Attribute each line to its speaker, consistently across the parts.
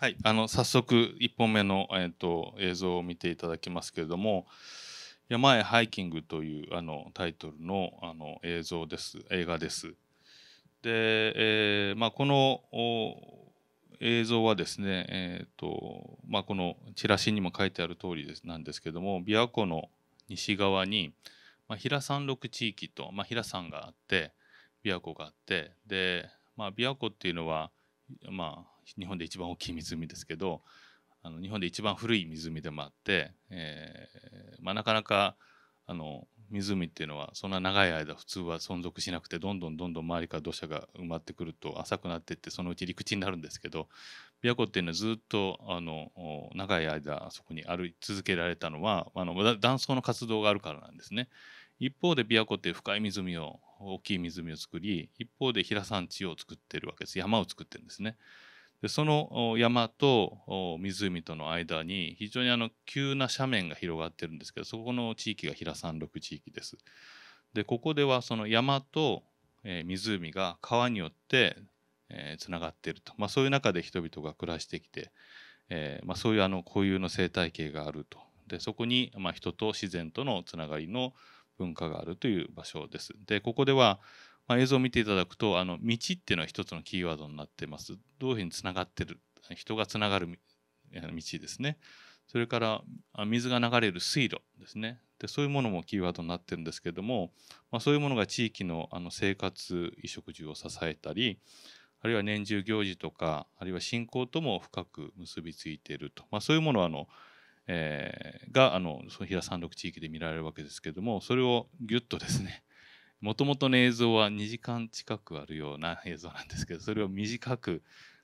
Speaker 1: はい、あの早速1本目の、えーと、映像を見ていただきますけれども「山へハイキング」というあのタイトルのあの映像です映画です。で、えーまあ、この映像はですね、えーとまあ、このチラシにも書いてある通りですなんですけども琵琶湖の西側に、まあ、平山麓地域と、まあ、平山があって琵琶湖があってで、まあ、琵琶湖っていうのは、まあ、日本で一番大きい湖ですけどあの日本で一番古い湖でもあって、えー、まあ、なかなかあの湖っていうのはそんな長い間普通は存続しなくてどんどんどんどん周りから土砂が埋まってくると浅くなっていってそのうち陸地になるんですけど琵琶湖っていうのはずっとあの長い間そこに歩い続けられたのはあの断層の活動があるからなんですね。一方で琵琶湖っていう深い湖を大きい湖を作り一方で平山地を作ってるわけです山を作ってるんですね。でその山と湖との間に非常にあの急な斜面が広がってるんですけどそこの地域が平山麓地域です。でここではその山と、湖が川によってつな、がっていると、まあ、そういう中で人々が暮らしてきて、えー、まあ、そういうあの固有の生態系があるとでそこに、ま人と自然とのつながりの文化があるという場所です。でここではまあ、映像を見ていただくとあの道っていうのは一つのキーワードになってますどういうふうにつながってる人がつながる道ですねそれから水が流れる水路ですねでそういうものもキーワードになってるんですけども、まあ、そういうものが地域のあの生活衣食住を支えたりあるいは年中行事とかあるいは信仰とも深く結びついていると、まあ、そういうものはあのえー、があの平山麓地域で見られるわけですけどもそれをぎゅっとですねもともとの映像は2時間近くあるような映像なんですけどそれを短く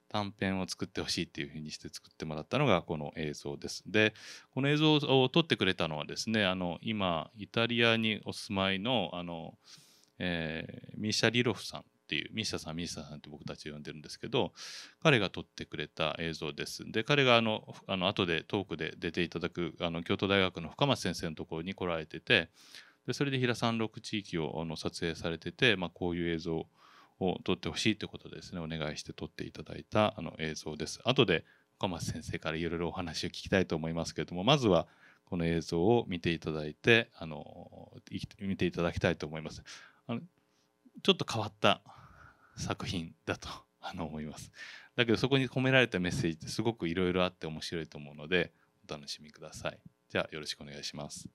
Speaker 1: 短編を作ってほしいっていうふうにして作ってもらったのがこの映像です。でこの映像を撮ってくれたのはですねあの今イタリアにお住まいのあの、えー、ミシャ・リロフさんっていうミシャさんミシャさんって僕たち呼んでるんですけど彼が撮ってくれた映像ですで彼があのあの後でトークで出ていただくあの京都大学の深松先生のところに来られててでそれで平山麓地域をあの撮影されてて、まあ、こういう映像を撮ってほしいということですねお願いして撮っていただいたあの映像です。後で岡松先生からいろいろお話を聞きたいと思いますけれどもまずはこの映像を見ていただいてあの見ていただきたいと思います。あのちょっと変わった作品だと あの思います。だけどそこに込められたメッセージってすごくいろいろあって面白いと思うのでお楽しみください。じゃあよろしくお願いします。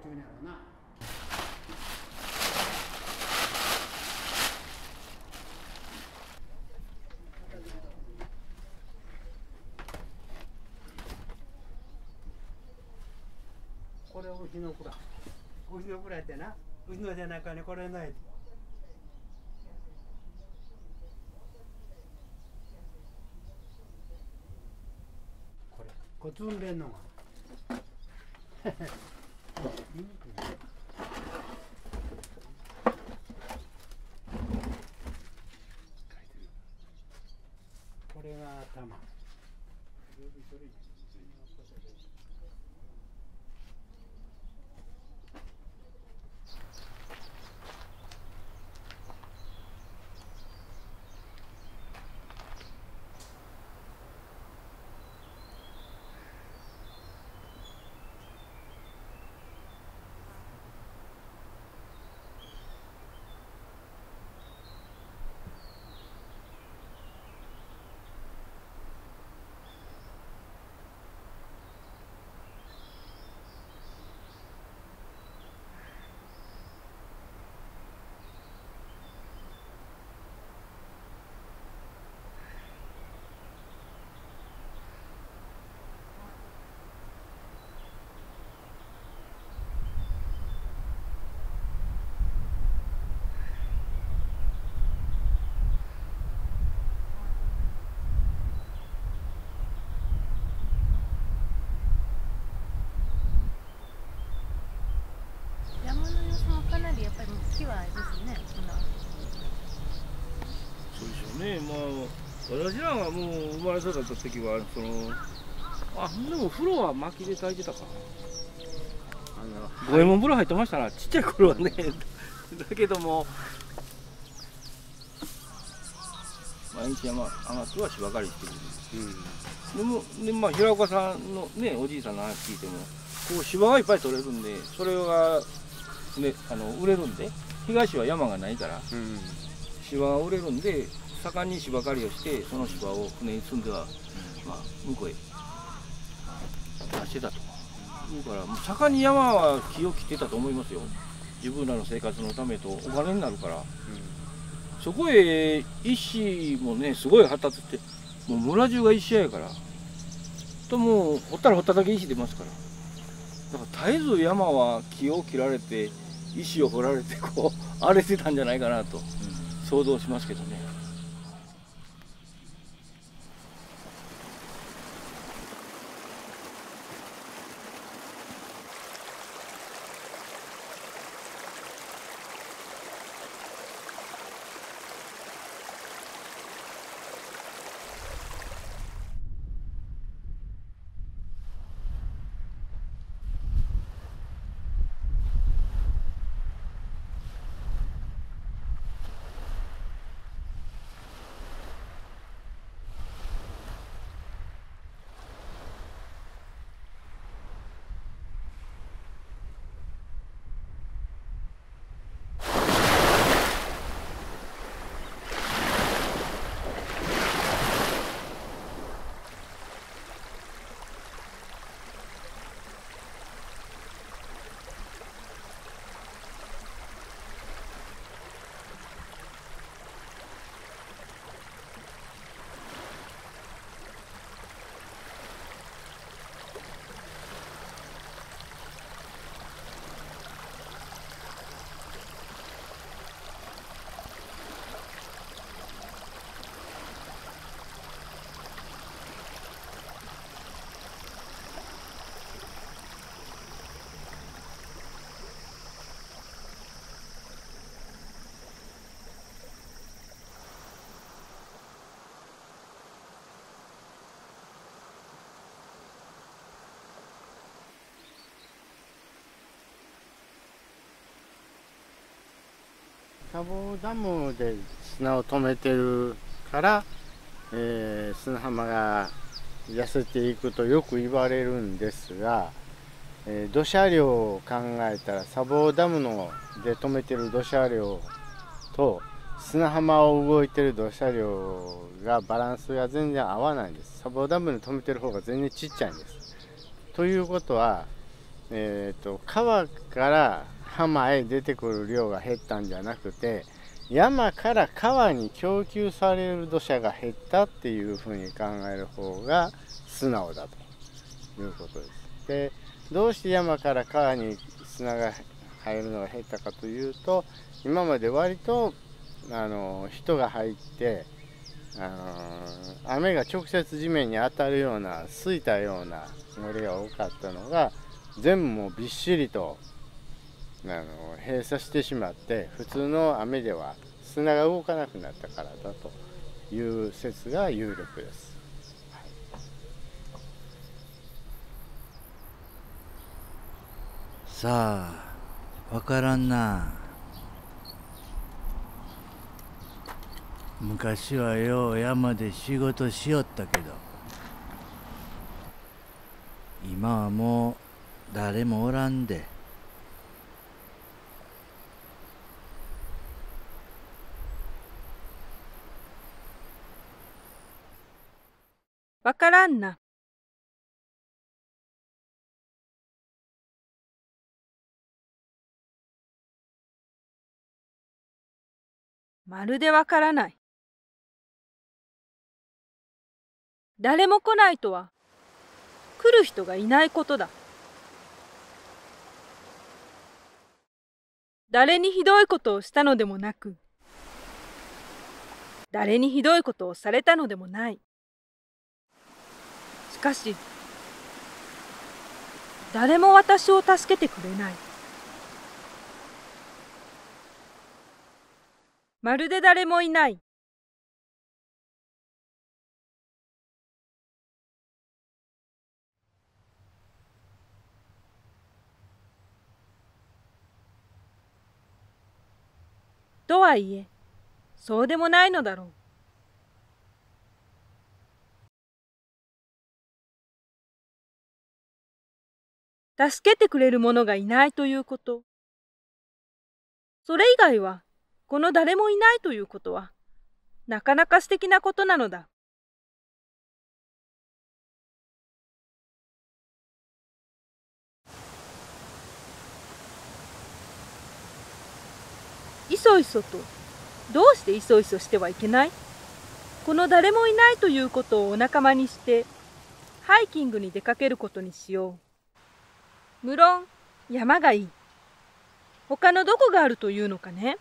Speaker 2: って言うんやろうな。これお日の蔵。おの蔵ってな、うちのじゃなかね、これない。これ、こつんでんのが。これは頭。
Speaker 3: のかな
Speaker 4: りやっぱり木はですねそんな
Speaker 2: そうでしょうねまあ私らがもう生まれ育った時はそのあでも風呂は薪で炊いてたか五右衛門風呂入ってましたなちっちゃい頃はね だけども
Speaker 1: 毎日山上がっては芝刈りしてる、うん、でもで、まあ、平岡さんのねおじいさんの話聞いてもこう芝がいっぱい取れるんでそれがね、あの売れ
Speaker 2: るんで東は山がないから、うん、芝が売れるんで盛んに芝刈りをしてその芝を船に積んでは、うん、まあ、向こうへ
Speaker 1: 出してたというから盛んに山は木を切ってたと思いますよ自分らの生活のためとお金になるから、うん、そこへ石もね
Speaker 2: すごい発達ってもう村中が石やからともう掘ったら掘っただけ石
Speaker 1: 出ますからだから絶えず山は木を切られて石を掘られてこう荒れてたんじゃないかなと想像しますけどね。
Speaker 2: 砂防ダムで砂を止めてるから、えー、砂浜が痩せていくとよく言われるんですが、えー、土砂量を考えたら砂防ダムので止めてる土砂量と砂浜を動いてる土砂量がバランスが全然合わないんです砂防ダムで止めてる方が全然ちっちゃいんですということは、えーと川から浜へ出てくる量が減ったんじゃなくて山から川に供給される土砂が減ったっていうふうに考える方が素直だということです。でどうして山から川に砂が入るのが減ったかというと今まで割とあの人が入ってあの雨が直接地面に当たるようなすいたような森が多かったのが全部もうびっしりとあの閉鎖してしまって普通の雨では砂が動かなくなったからだという説が有力です。さあ分からんな昔はよう山で仕事しよったけど今はもう誰もおらんで。
Speaker 3: Anna.「まるでわからない」「誰も来ないとは来る人がいないことだ」「誰にひどいことをしたのでもなく誰にひどいことをされたのでもない」かし誰も私を助けてくれないまるで誰もいないとはいえそうでもないのだろう助けてくれる者がいないということ。それ以外は、この誰もいないということは、なかなか素敵なことなのだ。いそいそと、どうしていそいそしてはいけないこの誰もいないということをお仲間にして、ハイキングに出かけることにしよう。無論山がいい他のどこがあるというのかね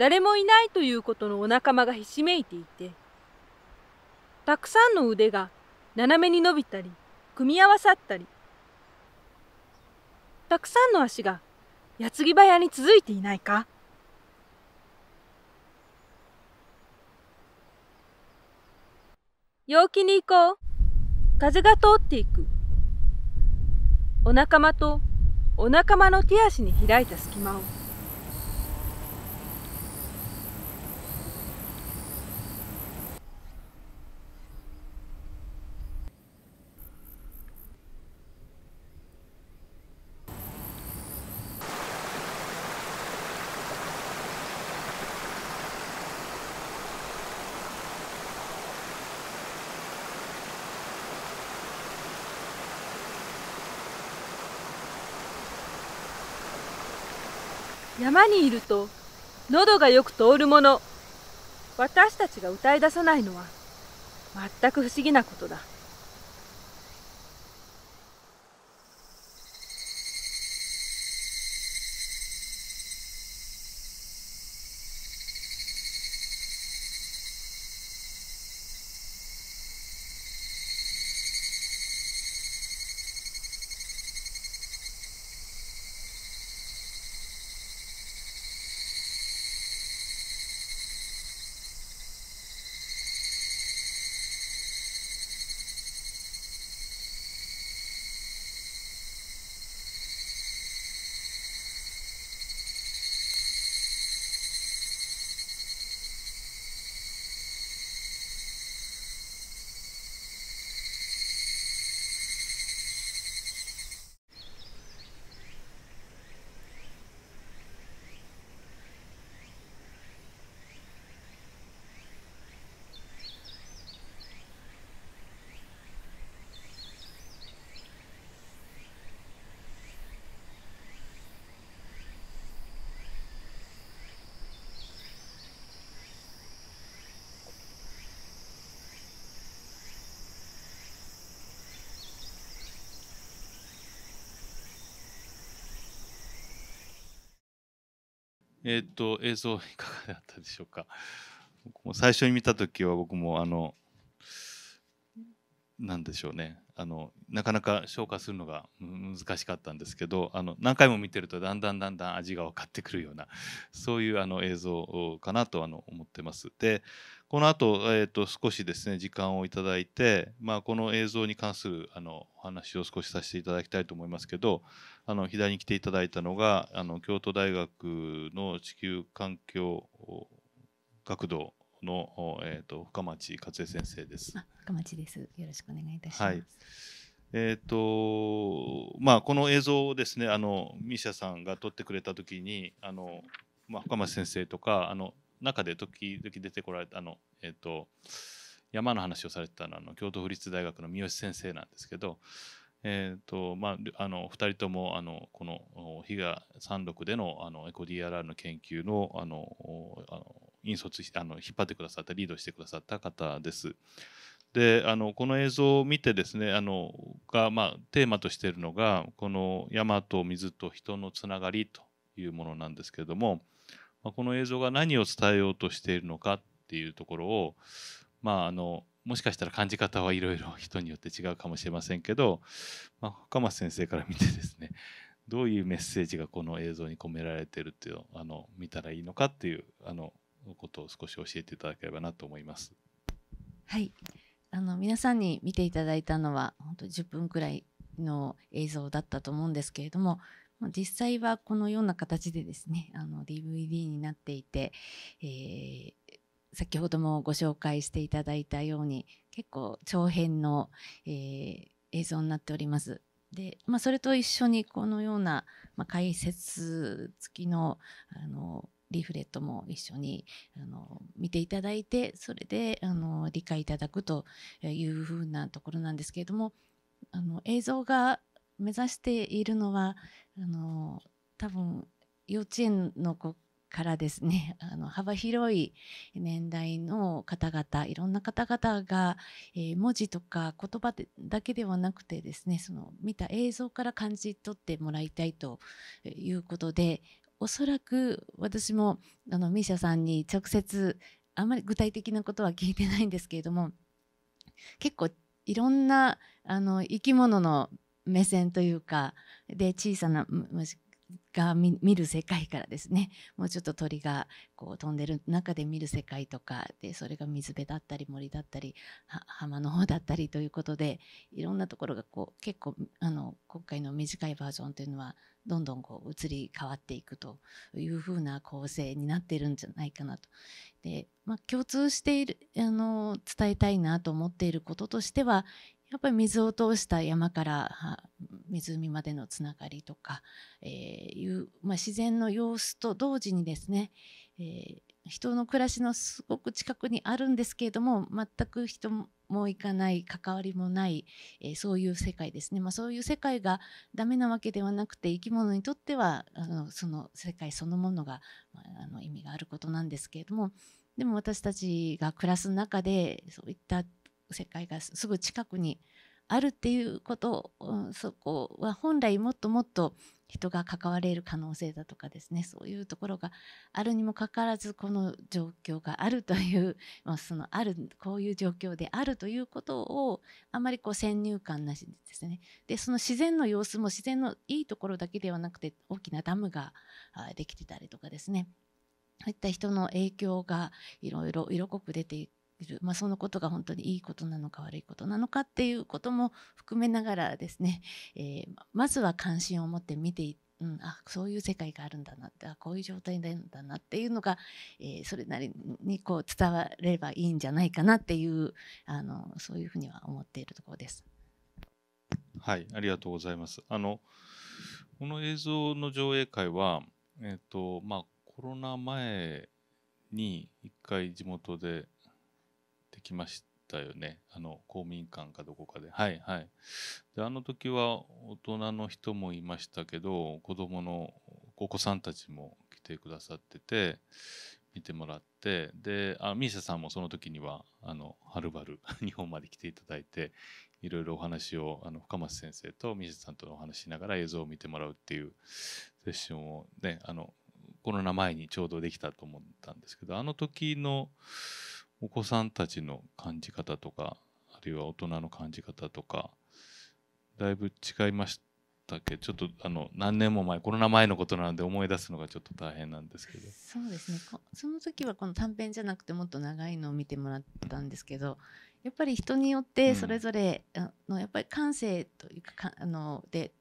Speaker 3: 誰もいないということのお仲間がひしめいていてたくさんの腕が斜めに伸びたり組み合わさったりたくさんの足が矢継ぎ早に続いていないか陽気に行こう風が通っていくお仲間とお仲間の手足に開いた隙間を。山にいると喉がよく通るもの私たちが歌い出さないのは全く不思議なことだ
Speaker 1: えー、っと、映像いかがだったでしょうか。最初に見た時は僕もあのなんでしょうねあのなかなか消化するのが難しかったんですけどあの何回も見てるとだんだんだんだん味が分かってくるようなそういうあの映像かなとあの思ってます。でこの後、えーと、少しですね時間をいただいて、まあ、この映像に関するあのお話を少しさせていただきたいと思いますけどあの左に来ていただいたのがあの京都大学の地球環境学童の、えーと、深町克恵先生
Speaker 4: です。深町ですよろしくお願いいたします、はい
Speaker 1: えーとまあ、この映像をですねあのミシャさんが撮ってくれた時にあの、まあ、深町先生とかあの中で時々出てこられたあの、えーと、山の話をされてたのは京都府立大学の三好先生なんですけど、えーとまあ、あの2人ともあのこの比嘉山麓でのあのエコ DRR の研究のあのあの引率あの引っ張ってくださったリードしてくださった方です。であのこの映像を見てですねあのが、まあ、テーマとしているのがこの山と水と人のつながりというものなんですけれどもまあ、この映像が何を伝えようとしているのかっていうところを、まあ、あのもしかしたら感じ方はいろいろ人によって違うかもしれませんけど、まあ、深松先生から見てですねどういうメッセージがこの映像に込められてるっていうあの見たらいいのかっていうあのことを少し教えていただければなと思います。
Speaker 4: はいあの皆さんに見ていただいたのは本当10分くらいの映像だったと思うんですけれども実際はこのような形でですねあの DVD になっていて、えー、先ほどもご紹介していただいたように結構長編の、えー、映像になっております。で、まあ、それと一緒にこのような、まあ、解説付きのあのリフレットも一緒にあの見ていただいてそれであの理解いただくというふうなところなんですけれどもあの映像が目指しているのはあの多分幼稚園の子からですね あの幅広い年代の方々いろんな方々が、えー、文字とか言葉でだけではなくてですねその見た映像から感じ取ってもらいたいということでおそらく私もあの misia さんに直接あんまり具体的なことは聞いてないんですけれども結構いろんなあの生き物の目線というかで小さな虫が見る世界からですねもうちょっと鳥がこう飛んでる中で見る世界とかでそれが水辺だったり森だったり浜の方だったりということでいろんなところがこう結構あの今回の短いバージョンというのはどんどんこう移り変わっていくというふうな構成になってるんじゃないかなと。でまあ、共通しているあの伝えたいなと思っていることとしてはやっぱり水を通した山から湖までのつながりとか、えーいうまあ、自然の様子と同時にですね、えー、人の暮らしのすごく近くにあるんですけれども全く人も行かない関わりもない、えー、そういう世界ですね、まあ、そういう世界がダメなわけではなくて生き物にとってはあのその世界そのものが、まあ、あの意味があることなんですけれどもでも私たちが暮らす中でそういった世界がすぐ近くにあるっていうことそこは本来もっともっと人が関われる可能性だとかですねそういうところがあるにもかかわらずこの状況があるという、まあ、そのあるこういう状況であるということをあまりこう先入観なしですねでその自然の様子も自然のいいところだけではなくて大きなダムができてたりとかですねそういった人の影響がいろいろ色濃く出ていいる、まあ、そのことが本当にいいことなのか悪いことなのかっていうことも含めながらですね、えー、まずは関心を持って見ていてうん、あそういう世界があるんだなってあこういう状態なんだなっていうのが、えー、それなりにこう伝わればいいんじゃないかなっていうあのそういうふうには思っているところです。
Speaker 1: はいありがとうございます。あのこの映像の上映会は、えーとまあ、コロナ前に1回地元でってきましたよねあの公民館かどこかではいはいであの時は大人の人もいましたけど子供のお子さんたちも来てくださってて見てもらってであミーシャさんもその時にはあのはるばる 日本まで来ていただいていろいろお話をあの深松先生とミーシャさんとのお話しながら映像を見てもらうっていうセッションをねあのコロナ前にちょうどできたと思ったんですけどあの時のお子さんたちの感じ方とかあるいは大人の感じ方とかだいぶ違いましたっけちょっとあの何年も前コロナ前のことなので思い出すのがちょっと大変なんですけどそ
Speaker 4: うですねその時はこの短編じゃなくてもっと長いのを見てもらったんですけど、やっぱり人によってそれぞれ、うん、あのやっぱり感性というかあので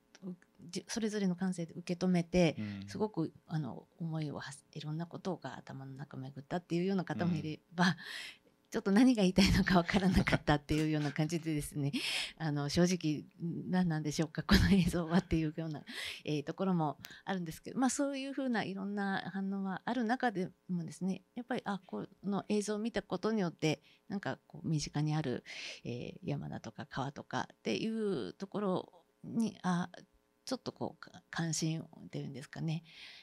Speaker 4: それぞれの感性で受け止めて、うん、すごくあの思いをいろんなことが頭の中巡ったっていうような方もいれば、うん、ちょっと何が言いたいのか分からなかったっていうような感じでですね あの正直何なんでしょうかこの映像はっていうような、えー、ところもあるんですけど、まあ、そういうふうないろんな反応はある中でもですねやっぱりあこの映像を見たことによってなんかこう身近にある、えー、山だとか川とかっていうところにあちょっとこう関心っていうんですかね、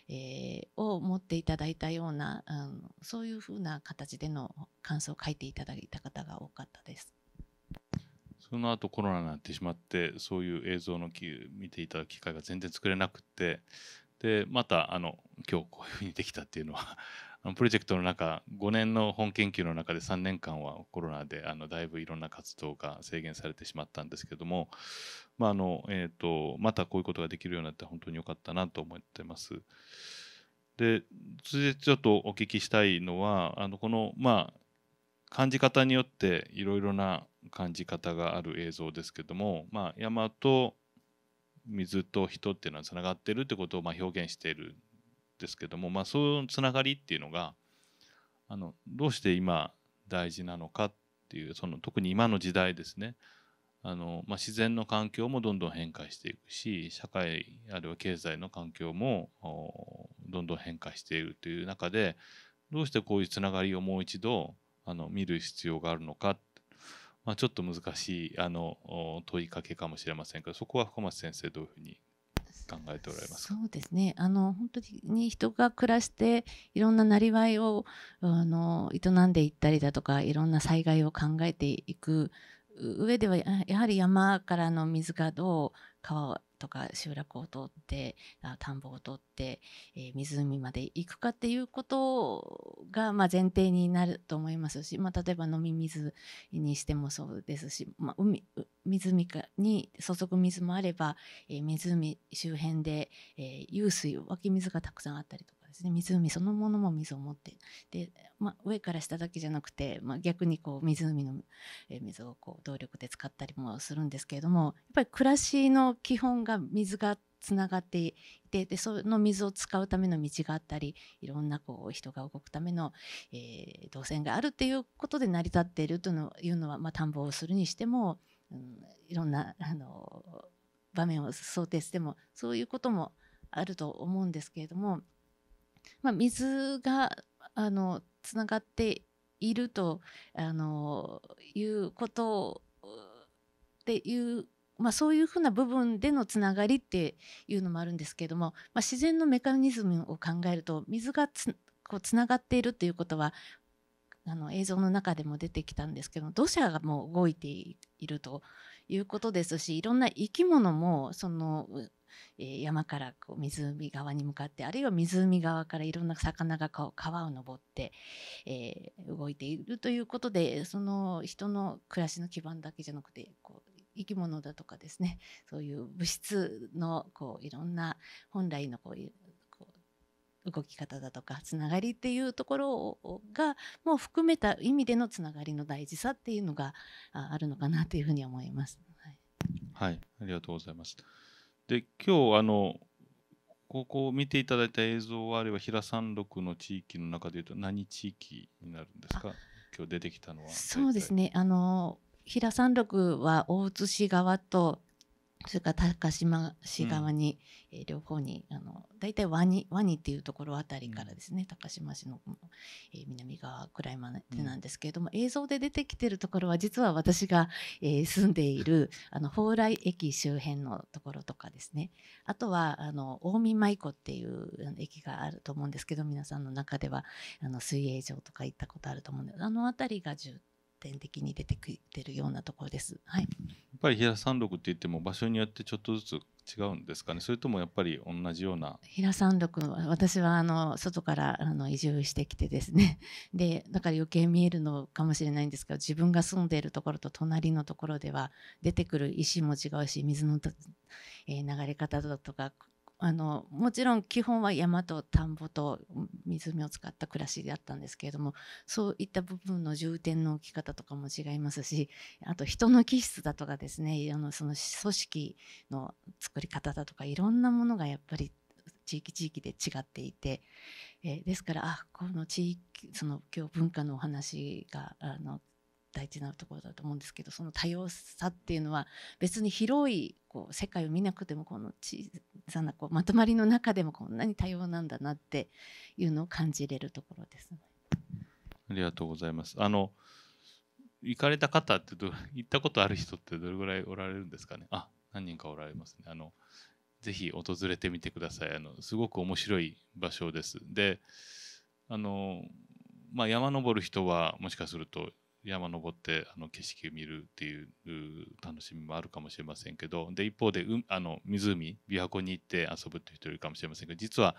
Speaker 4: えー、を持っていただいたような、うん、そういうふうな形での感想を書いていただいた方が多かったです。
Speaker 1: その後コロナになってしまってそういう映像の見ていただく機会が全然作れなくてでまたあの今日こういうふうにできたっていうのはプロジェクトの中、5年の本研究の中で3年間はコロナであのだいぶいろんな活動が制限されてしまったんですけども、まあのえーと、とまたこういうことができるようになって本当に良かったなと思ってます。で、続いてちょっとお聞きしたいのは、あのこの、まあ、感じ方によっていろいろな感じ方がある映像ですけども、まあ、山と水と人っていうのはつながってるってことをまあ表現しているですけども、まあ、そういうつながりっていうのがあのどうして今大事なのかっていうその特に今の時代ですねあの、まあ、自然の環境もどんどん変化していくし社会あるいは経済の環境もどんどん変化しているという中でどうしてこういうつながりをもう一度あの見る必要があるのか、まあ、ちょっと難しいあの問いかけかもしれませんけどそこは深町先生どういうふうに考えておられますそ
Speaker 4: うですねあの本当に人が暮らしていろんななりわいをあの営んでいったりだとかいろんな災害を考えていく上ではやはり山からの水がどう川とか集落を通って田んぼを通って、えー、湖まで行くかっていうことが、まあ、前提になると思いますし、まあ、例えば飲み水にしてもそうですし、まあ、海湖かに注ぐ水もあれば、えー、湖周辺で、えー、湧水湧き水がたくさんあったりとか。ですね湖そのものも水を持ってで、まあ、上から下だけじゃなくて、まあ、逆にこう湖の水をこう動力で使ったりもするんですけれどもやっぱり暮らしの基本が水がつながっていてでその水を使うための道があったりいろんなこう人が動くための、えー、動線があるっていうことで成り立っているというのは、まあ、田んぼをするにしても、うん、いろんなあの場面を想定してもそういうこともあると思うんですけれどもまあ、水があのつながっているとあのいうことっていうまあ、そういうふうな部分でのつながりっていうのもあるんですけども、まあ、自然のメカニズムを考えると水がつこうつながっているっていうことはあの映像の中でも出てきたんですけど土砂がもう動いているということですしいろんな生き物もそのえ山からこう湖側に向かってあるいは湖側からいろんな魚が川を登って、えー、動いているということでその人の暮らしの基盤だけじゃなくてこう生き物だとかですねそういう物質のこういろんな本来のこういう動き方だとかつながりっていうところがもう含めた意味でのつながりの大事さっていうのがあるのかなというふうに思います。はい、
Speaker 1: はい、ありがとうございます。で今日あのここを見ていただいた映像はあいは平山麓の地域の中でいうと何地域になるんですか今日出てきたのはそうですね
Speaker 4: あの平山麓は大津市側とそれから高島市側に、うん、え両方にあの大体ワニワニっていうところあたりからですね、うん、高島市の、えー、南側くらいまでなんですけれども、うん、映像で出てきてるところは実は私が、えー、住んでいる あの蓬莱駅周辺のところとかですねあとはあの近江舞子っていう駅があると思うんですけど皆さんの中ではあの水泳場とか行ったことあると思うんであの辺りが住点的に出てきてるようなところです。はい、やっ
Speaker 1: ぱり平山麓って言っても場所によってちょっとずつ違うんですかねそれともやっぱり同じような
Speaker 4: 平山麓は私はあの外からあの移住してきてですね でだから余計見えるのかもしれないんですけど自分が住んでいるところと隣のところでは出てくる石も違うし水の、えー、流れ方だとかあのもちろん基本は山と田んぼと湖を使った暮らしであったんですけれどもそういった部分の重点の置き方とかも違いますしあと人の気質だとかですねあのその組織の作り方だとかいろんなものがやっぱり地域地域で違っていて、えー、ですからあこの地域その今日文化のお話があの大事なところだと思うんですけどその多様さっていうのは別に広いこう世界を見なくてもこの小さなこうまとまりの中でもこんなに多様なんだなっていうのを感じれるところです、ね、
Speaker 1: ありがとうございます。あの行かれた方ってど行ったことある人ってどれぐらいおられるんですかねあ何人かおられますね。あのぜひ訪れてみてください。あのすごく面白い場所です。であのまあ、山登る人はもしかすると山登ってあの景色を見るっていう楽しみもあるかもしれませんけどで一方でうあの湖琵琶湖に行って遊ぶっていう人いるかもしれませんけど実は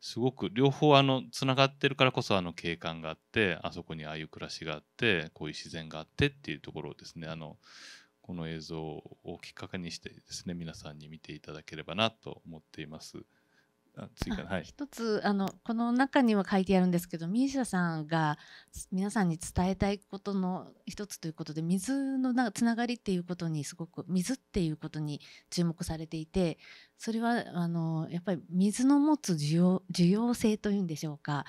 Speaker 1: すごく両方あのつながってるからこそあの景観があってあそこにああいう暮らしがあってこういう自然があってっていうところをですねあのこの映像をきっかけにしてですね皆さんに見ていただければなと思っています。追加はい、一
Speaker 4: つあのこの中には書いてあるんですけどミーシャさんが皆さんに伝えたいことの一つということで水のなつながりっていうことにすごく水っていうことに注目されていてそれはあのやっぱり水の持つ需要需要性というんでしょうか、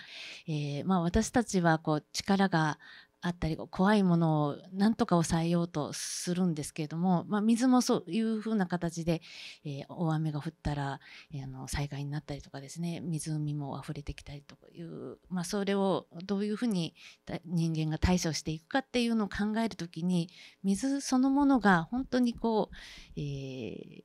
Speaker 4: えーまあ、私たちはこう力があったり怖いものをなんとか抑えようとするんですけれども、まあ、水もそういうふうな形で、えー、大雨が降ったら、えー、あの災害になったりとかですね湖も溢れてきたりとかいう、まあ、それをどういうふうに人間が対処していくかっていうのを考える時に水そのものが本当にこう、えー、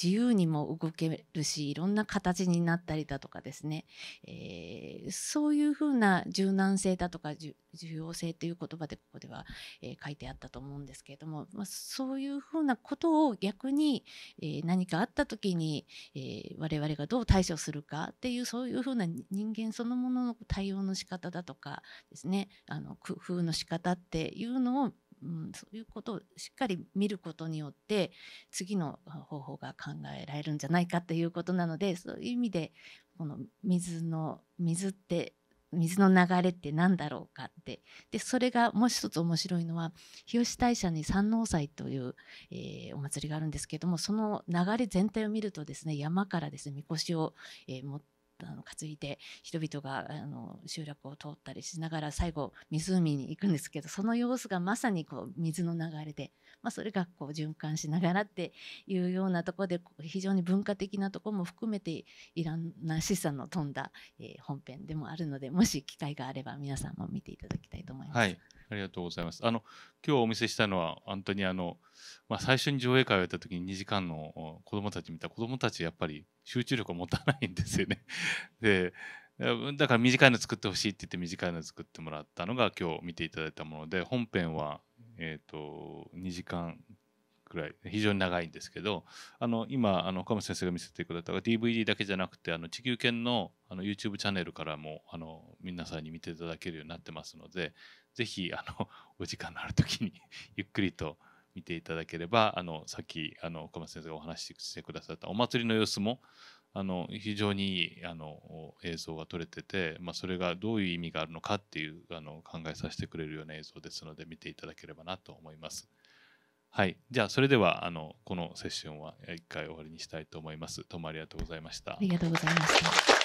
Speaker 4: 自由にも動けるしいろんな形になったりだとかですね、えー、そういうふうな柔軟性だとか重要性という言葉でここでは、えー、書いてあったと思うんですけれども、まあ、そういうふうなことを逆に、えー、何かあった時に、え我々がどう対処するかっていうそういうふうな人間そのものの対応の仕方だとかですねあの工夫の仕方っていうのをうん、そういうことをしっかり見ることによって次の方法が考えられるんじゃないかということなのでそういう意味でこの水の水って水の流れって何だろうかってでそれがもう一つ面白いのは日吉大社に山王祭という、えー、お祭りがあるんですけどもその流れ全体を見るとですね山からですねみこしを、えー、持ってあの担いで人々があの集落を通ったりしながら最後湖に行くんですけどその様子がまさにこう水の流れでまあ、それ学校を循環しながらっていうようなとこで非常に文化的なとこも含めていろんな資産の富んだ、えー、本編でもあるのでもし機会があれば皆さんも見ていただきたいと思います。はい
Speaker 1: ありがとうございます。あの今日お見せしたのは本当にあの、まあ、最初に上映会をやった時に2時間の子どもたち見た子どもたちやっぱり集中力を持たないんですよね。でだから短いの作ってほしいって言って短いの作ってもらったのが今日見ていただいたもので本編はえーと、2時間くらい非常に長いんですけどあの今あの岡本先生が見せてくれた DVD だけじゃなくてあの地球圏のあの YouTube チャンネルからもあの皆さんに見ていただけるようになってますのでぜひあの お時間のある時に ゆっくりと見ていただければあのさっきあの岡本先生がお話ししてくださったお祭りの様子もあの非常にいいあの映像が撮れてて、まあ、それがどういう意味があるのかっていうあの考えさせてくれるような映像ですので見ていただければなと思います。はい、じゃあそれではあのこのセッションは一回終わりにしたいと思います。どうもありがとうございました。ありがとうございました。